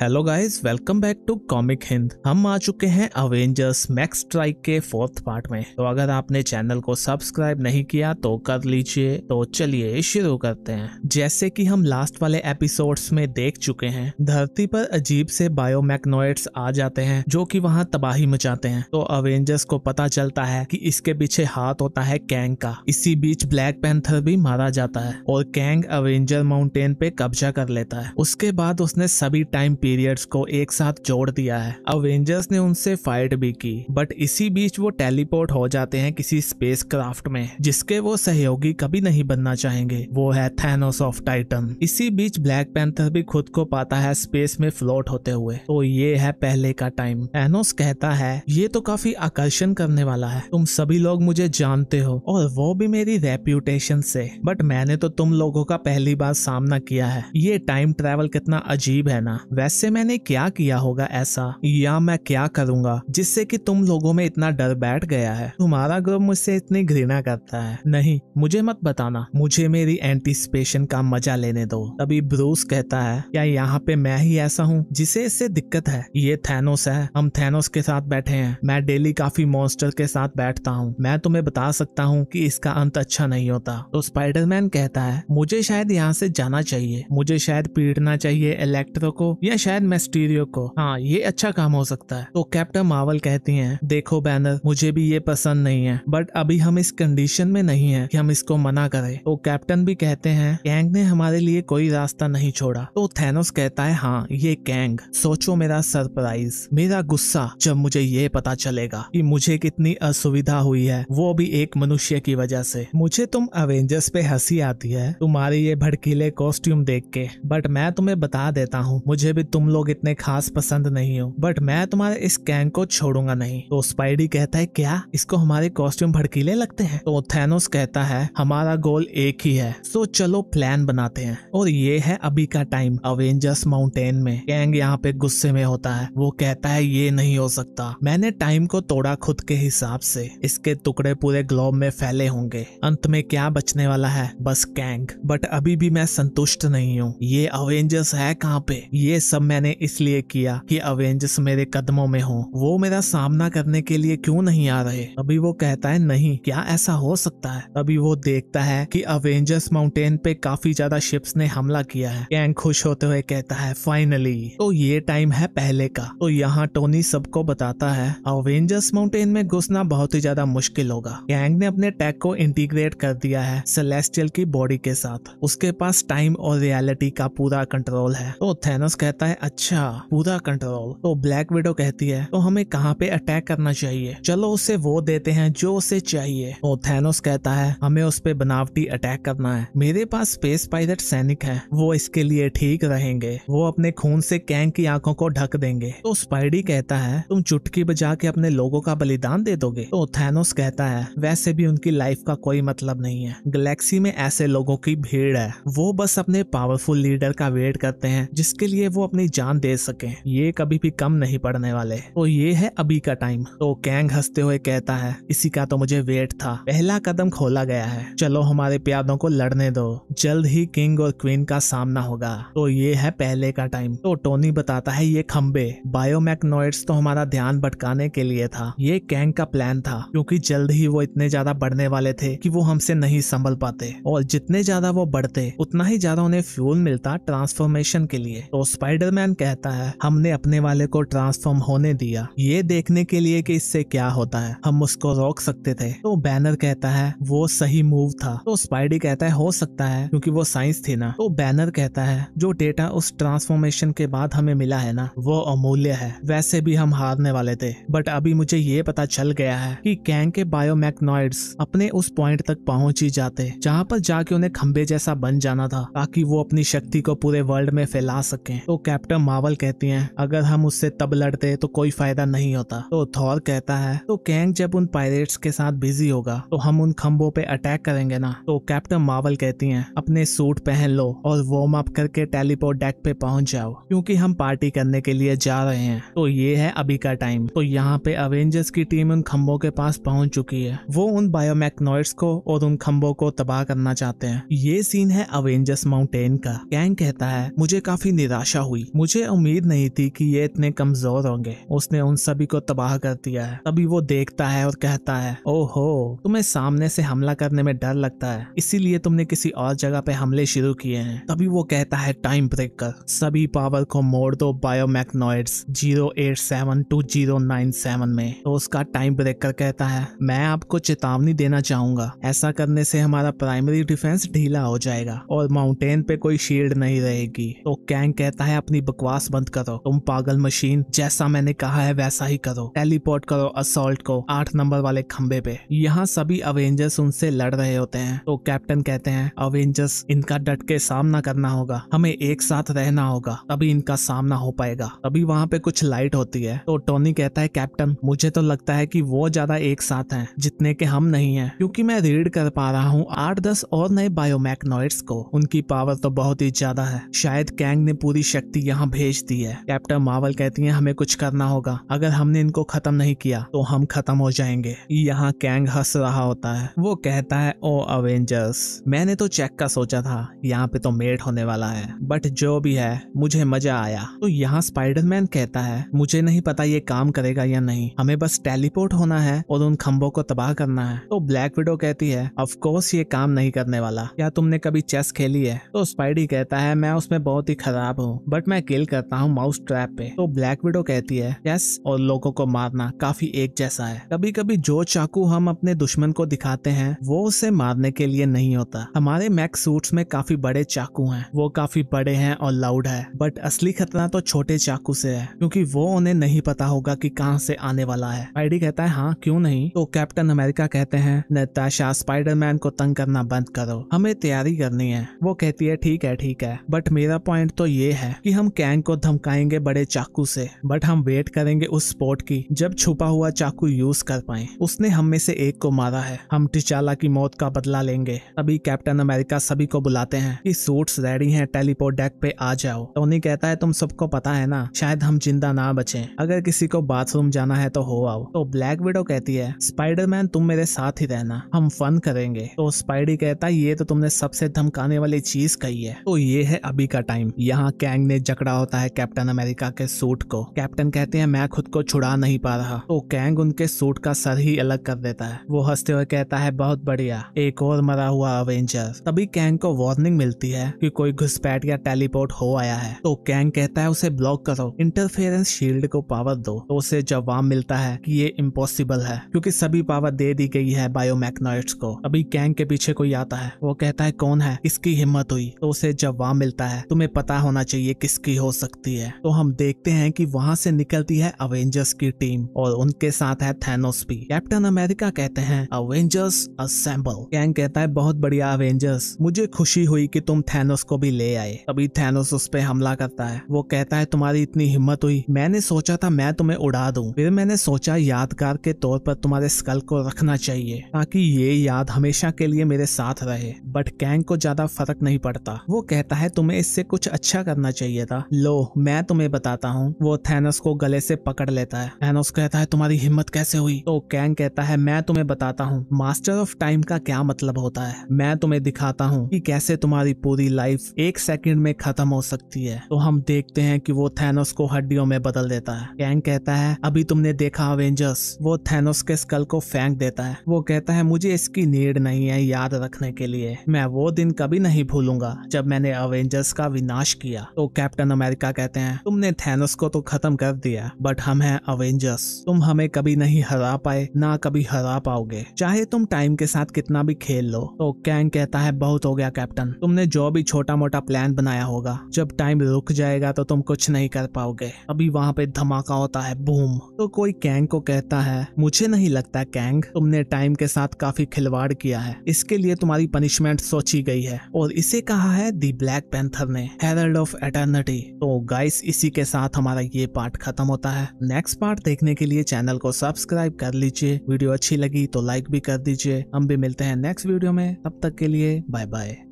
hello guys welcome back to comic Hind हम आ चुके हैं अवेंजर्स मैक्स स्ट्राइक के फोर्थ पार्ट में तो अगर आपने चैनल को सब्सक्राइब नहीं किया तो कर लीजिए तो चलिए शुरू करते हैं जैसे कि हम लास्ट वाले एपिसोड्स में देख चुके हैं धरती पर अजीब से बायोमैक्नोइड्स आ जाते हैं जो कि वहाँ तबाही मचाते हैं तो अवेंजर्स को पता चलता है की इसके पीछे हाथ होता है कैंग का इसी बीच ब्लैक पैंथर भी मारा जाता है और कैंग अवेंजर माउंटेन पे कब्जा कर लेता है उसके बाद उसने सभी टाइम पीरियड्स को एक साथ जोड़ दिया है अवेंजर्स ने उनसे फाइट भी की बट इसी बीच वो टेलीपोर्ट हो जाते हैं किसी स्पेस क्राफ्ट में जिसके वो सहयोगी कभी नहीं बनना चाहेंगे वो है थैनोस ऑफ टाइटन इसी बीच ब्लैक पैंथर भी खुद को पाता है स्पेस में फ्लोट होते हुए तो ये है पहले का टाइम एनोस कहता है ये तो काफी आकर्षण करने वाला है तुम सभी लोग मुझे जानते हो और वो भी मेरी रेप्यूटेशन से बट मैंने तो तुम लोगों का पहली बार सामना किया है ये टाइम ट्रेवल कितना अजीब है ना वैसे से मैंने क्या किया होगा ऐसा या मैं क्या करूंगा जिससे कि तुम लोगों में इतना डर बैठ गया है तुम्हारा ग्रुप मुझसे इतनी घृणा करता है नहीं मुझे मत बताना मुझे मेरी एंटीसिपेशन का मजा लेने दो तभी ब्रूस कहता है क्या यहाँ पे मैं ही ऐसा हूँ जिसे इससे दिक्कत है ये थैनोस है हम थैनोस के साथ बैठे हैं मैं डेली काफी मॉन्स्टर के साथ बैठता हूँ मैं तुम्हें बता सकता हूँ कि इसका अंत अच्छा नहीं होता तो स्पाइडरमैन कहता है मुझे शायद यहाँ से जाना चाहिए मुझे शायद पीटना चाहिए इलेक्ट्रो को या शायद मेस्टीरियो को हाँ ये अच्छा काम हो सकता है तो कैप्टन मावल कहती हैं देखो बैनर मुझे भी ये पसंद नहीं है बट अभी हम इस कंडीशन में नहीं है कि हम इसको मना करें तो कैप्टन भी कहते हैं कैंग ने हमारे लिए कोई रास्ता नहीं छोड़ा तो थेनोस कहता है हाँ ये कैंग सोचो मेरा सरप्राइज मेरा गुस्सा जब मुझे ये पता चलेगा कि मुझे कितनी असुविधा हुई है वो भी एक मनुष्य की वजह से मुझे तुम अवेंजर्स पे हंसी आती है तुम्हारे ये भड़कीले कॉस्ट्यूम देख के बट मैं तुम्हें बता देता हूँ मुझे भी तुम लोग इतने खास पसंद नहीं हो बट मैं तुम्हारे इस कैंग को छोड़ूंगा नहीं तो स्पाइडी कहता है क्या इसको हमारे कॉस्ट्यूम भड़कीले लगते हैं तो थैनोस कहता है हमारा गोल एक ही है सो चलो प्लान बनाते हैं और ये है अभी का टाइम अवेंजर्स माउंटेन में कैंग यहाँ पे गुस्से में होता है वो कहता है ये नहीं हो सकता मैंने टाइम को तोड़ा खुद के हिसाब से इसके टुकड़े पूरे ग्लोब में फैले होंगे अंत में क्या बचने वाला है बस कैंग बट अभी भी मैं संतुष्ट नहीं हूँ ये अवेंजर्स है कहाँ पे ये सब मैंने इसलिए किया कि अवेंजर्स मेरे कदमों में हो वो मेरा सामना करने के लिए क्यों नहीं आ रहे अभी वो कहता है नहीं क्या ऐसा हो सकता है अभी वो देखता है कि अवेंजर्स माउंटेन पे काफी ज्यादा शिप्स ने हमला किया है कैंग खुश होते हुए कहता है फाइनली तो ये टाइम है पहले का तो यहाँ टोनी सबको बताता है अवेंजर्स माउंटेन में घुसना बहुत ही ज्यादा मुश्किल होगा कैंग ने अपने टैग को इंटीग्रेट कर दिया है सेलेस्टियल की बॉडी के साथ उसके पास टाइम और रियलिटी का पूरा कंट्रोल है तो थेनोस कहता है अच्छा पूरा कंट्रोल तो ब्लैक विडो कहती है तो हमें कहाँ पे अटैक करना चाहिए चलो उसे वो देते हैं जो उसे चाहिए तो थैनोस कहता है हमें उस पर बनावटी अटैक करना है मेरे पास स्पेस पायलट सैनिक है वो इसके लिए ठीक रहेंगे वो अपने खून से कैंग की आंखों को ढक देंगे तो स्पाइडी कहता है तुम चुटकी बजा के अपने लोगों का बलिदान दे दोगे तो थैनोस कहता है वैसे भी उनकी लाइफ का कोई मतलब नहीं है गैलेक्सी में ऐसे लोगों की भीड़ है वो बस अपने पावरफुल लीडर का वेट करते हैं जिसके लिए वो अपने अपनी जान दे सके ये कभी भी कम नहीं पड़ने वाले तो ये है अभी का टाइम तो कैंग हंसते हुए कहता है इसी का तो मुझे वेट था पहला कदम खोला गया है चलो हमारे प्यादों को लड़ने दो जल्द ही किंग और क्वीन का सामना होगा तो ये है पहले का टाइम तो टोनी बताता है ये खम्बे बायोमैकनोइड्स तो हमारा ध्यान भटकाने के लिए था ये कैंग का प्लान था क्योंकि जल्द ही वो इतने ज्यादा बढ़ने वाले थे कि वो हमसे नहीं संभल पाते और जितने ज्यादा वो बढ़ते उतना ही ज्यादा उन्हें फ्यूल मिलता ट्रांसफॉर्मेशन के लिए तो स्पाइडर स्पाइडरमैन कहता है हमने अपने वाले को ट्रांसफॉर्म होने दिया ये देखने के लिए कि इससे क्या होता है हम उसको रोक सकते थे तो बैनर कहता है वो सही मूव था तो स्पाइडी कहता है हो सकता है क्योंकि वो साइंस थी ना तो बैनर कहता है जो डेटा उस ट्रांसफॉर्मेशन के बाद हमें मिला है ना वो अमूल्य है वैसे भी हम हारने वाले थे बट अभी मुझे ये पता चल गया है कि कैंग के बायोमैक्नॉइड्स अपने उस पॉइंट तक पहुंच ही जाते जहाँ पर जाके उन्हें खम्बे जैसा बन जाना था ताकि वो अपनी शक्ति को पूरे वर्ल्ड में फैला सके तो कैप्टन मावल कहती हैं अगर हम उससे तब लड़ते तो कोई फायदा नहीं होता तो थॉर कहता है तो कैंग जब उन पायरेट्स के साथ बिजी होगा तो हम उन खम्बों पे अटैक करेंगे ना तो कैप्टन मावल कहती हैं अपने सूट पहन लो और वार्म अप करके टेलीपोर्ट डेक पे पहुंच जाओ क्योंकि हम पार्टी करने के लिए जा रहे हैं तो ये है अभी का टाइम तो यहाँ पे अवेंजर्स की टीम उन खम्बों के पास पहुंच चुकी है वो उन बायोमैकनॉइड्स को और उन खम्बों को तबाह करना चाहते हैं ये सीन है अवेंजर्स माउंटेन का कैंग कहता है मुझे काफी निराशा हुई मुझे उम्मीद नहीं थी कि ये इतने कमजोर होंगे उसने उन सभी को तबाह कर दिया है तभी वो देखता है और कहता है ओहो तुम्हें सामने से हमला करने में डर लगता है इसीलिए तुमने किसी और जगह पे हमले शुरू किए हैं तभी वो कहता है टाइम ब्रेक कर सभी पावर को मोड़ दो biomechanoids zero eight seven two zero nine seven में तो उसका टाइम ब्रेकर कहता है मैं आपको चेतावनी देना चाहूंगा ऐसा करने से हमारा प्राइमरी डिफेंस ढीला हो जाएगा और माउंटेन पे कोई शील्ड नहीं रहेगी तो कैंग कहता है अपनी अपनी बकवास बंद करो तुम पागल मशीन जैसा मैंने कहा है वैसा ही करो टेलीपोर्ट करो असोल्ट को आठ नंबर वाले खम्बे पे यहाँ सभी अवेंजर्स उनसे लड़ रहे होते हैं तो कैप्टन कहते हैं अवेंजर्स इनका डट के सामना करना होगा हमें एक साथ रहना होगा तभी इनका सामना हो पाएगा तभी वहाँ पे कुछ लाइट होती है तो टोनी कहता है कैप्टन मुझे तो लगता है कि वो ज्यादा एक साथ हैं जितने के हम नहीं हैं क्योंकि मैं रीड कर पा रहा हूँ आठ दस और नए बायोमैकनॉइड्स को उनकी पावर तो बहुत ही ज्यादा है शायद कैंग ने पूरी शक्ति यहाँ भेज दी है कैप्टन मावल कहती है हमें कुछ करना होगा अगर हमने इनको खत्म नहीं किया तो हम खत्म हो जाएंगे यहाँ कैंग हंस रहा होता है वो कहता है ओ अवेंजर्स मैंने तो चेक का सोचा था यहाँ पे तो मेट होने वाला है बट जो भी है मुझे मजा आया तो यहाँ स्पाइडरमैन कहता है मुझे नहीं पता ये काम करेगा या नहीं हमें बस टेलीपोर्ट होना है और उन खम्बों को तबाह करना है तो ब्लैक विडो कहती है अफकोर्स ये काम नहीं करने वाला क्या तुमने कभी चेस खेली है तो स्पाइडी कहता है मैं उसमें बहुत ही खराब हूँ बट मैं मैं किल करता हूँ माउस ट्रैप पे तो ब्लैक विडो कहती है यस और लोगों को मारना काफी एक जैसा है कभी कभी जो चाकू हम अपने दुश्मन को दिखाते हैं वो उसे मारने के लिए नहीं होता हमारे मैक सूट्स में काफी बड़े चाकू हैं वो काफी बड़े हैं और लाउड है बट असली खतरा तो छोटे चाकू से है क्योंकि वो उन्हें नहीं पता होगा कि कहाँ से आने वाला है आईडी कहता है हाँ क्यों नहीं तो कैप्टन अमेरिका कहते हैं नताशा स्पाइडरमैन को तंग करना बंद करो हमें तैयारी करनी है वो कहती है ठीक है ठीक है बट मेरा पॉइंट तो ये है कि हम हम कैंग को धमकाएंगे बड़े चाकू से बट हम वेट करेंगे उस स्पॉट की जब छुपा हुआ चाकू यूज कर पाए उसने हम में से एक को मारा है हम टिचाला की मौत का बदला लेंगे अभी कैप्टन अमेरिका सभी को बुलाते हैं कि सूट्स रेडी हैं टेलीपोर्ट डेक पे आ जाओ टोनी कहता है तुम सबको पता है ना शायद हम जिंदा ना बचे अगर किसी को बाथरूम जाना है तो हो आओ तो ब्लैक विडो कहती है स्पाइडरमैन तुम मेरे साथ ही रहना हम फन करेंगे तो स्पाइडी कहता है ये तो तुमने सबसे धमकाने वाली चीज कही है तो ये है अभी का टाइम यहाँ कैंग ने जकड़ा होता है कैप्टन अमेरिका के सूट को कैप्टन कहते हैं मैं खुद को छुड़ा नहीं पा रहा तो कैंग उनके सूट का सर ही अलग कर देता है वो हंसते हुए कहता है बहुत बढ़िया एक और मरा हुआ अवेंजर तभी कैंग को वार्निंग मिलती है कि कोई घुसपैठ या टेलीपोर्ट हो आया है तो कैंग कहता है उसे ब्लॉक करो इंटरफेरेंस शील्ड को पावर दो तो उसे जवाब मिलता है कि ये इम्पोसिबल है क्योंकि सभी पावर दे दी गई है बायोमैक्नोइड्स को अभी कैंग के पीछे कोई आता है वो कहता है कौन है इसकी हिम्मत हुई तो उसे जवाब मिलता है तुम्हें पता होना चाहिए किस की हो सकती है तो हम देखते हैं कि वहां से निकलती है अवेंजर्स की टीम और उनके साथ है थैनोस भी कैप्टन अमेरिका कहते हैं अवेंजर्स असेंबल कैंग कहता है बहुत बढ़िया अवेंजर्स मुझे खुशी हुई कि तुम थैनोस को भी ले आए अभी थैनोस उस पर हमला करता है वो कहता है तुम्हारी इतनी हिम्मत हुई मैंने सोचा था मैं तुम्हें उड़ा दू फिर मैंने सोचा यादगार के तौर पर तुम्हारे स्कल को रखना चाहिए ताकि ये याद हमेशा के लिए मेरे साथ रहे बट कैंग को ज्यादा फर्क नहीं पड़ता वो कहता है तुम्हें इससे कुछ अच्छा करना चाहिए देता लो मैं तुम्हें बताता हूँ वो थैनस को गले से पकड़ लेता है थैनस कहता है तुम्हारी हिम्मत कैसे हुई तो कैंग कहता है मैं तुम्हें बताता हूँ मास्टर ऑफ टाइम का क्या मतलब होता है मैं तुम्हें दिखाता हूँ कि कैसे तुम्हारी पूरी लाइफ एक सेकंड में खत्म हो सकती है तो हम देखते हैं कि वो थैनोस को हड्डियों में बदल देता है कैंग कहता है अभी तुमने देखा अवेंजर्स वो थैनोस के स्कल को फेंक देता है वो कहता है मुझे इसकी नीड नहीं है याद रखने के लिए मैं वो दिन कभी नहीं भूलूंगा जब मैंने अवेंजर्स का विनाश किया तो कैप्टन कैप्टन अमेरिका कहते हैं तुमने थैनस को तो खत्म कर दिया बट हम हैं अवेंजर्स तुम हमें कभी नहीं हरा पाए ना कभी हरा पाओगे चाहे तुम टाइम के साथ कितना भी खेल लो तो कैंग कहता है बहुत हो गया कैप्टन तुमने जो भी छोटा मोटा प्लान बनाया होगा जब टाइम रुक जाएगा तो तुम कुछ नहीं कर पाओगे अभी वहाँ पे धमाका होता है बूम तो कोई कैंग को कहता है मुझे नहीं लगता कैंग तुमने टाइम के साथ काफी खिलवाड़ किया है इसके लिए तुम्हारी पनिशमेंट सोची गई है और इसे कहा है दी ब्लैक पैंथर ने हेरल्ड ऑफ एटर्निटी घटी तो गाइस इसी के साथ हमारा ये पार्ट खत्म होता है नेक्स्ट पार्ट देखने के लिए चैनल को सब्सक्राइब कर लीजिए वीडियो अच्छी लगी तो लाइक भी कर दीजिए हम भी मिलते हैं नेक्स्ट वीडियो में तब तक के लिए बाय बाय